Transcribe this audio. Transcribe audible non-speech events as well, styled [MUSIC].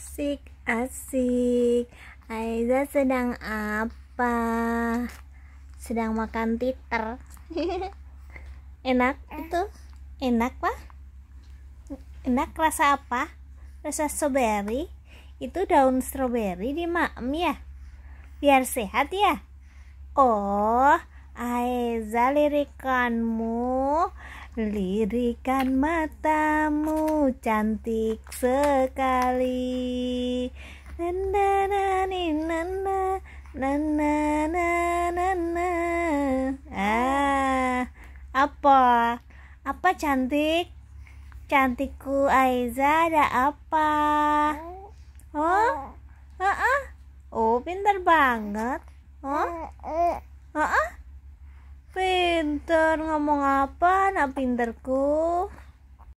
Asik, asik. Aiza sedang apa? Sedang makan titer. [LAUGHS] Enak eh. itu? Enak, Pak? Enak rasa apa? Rasa strawberry? Itu daun strawberry di makmi ya? Biar sehat ya? Oh, Aiza lirikanmu Lirikan matamu cantik sekali Nanda nani nanda nana nana nana. Ah, apa? Apa cantik? Cantikku Aiza ada apa? Oh? Ah, ah. Oh, pintar banget. Oh? Ah, ah. Pinter ngomong apa, nak pinterku?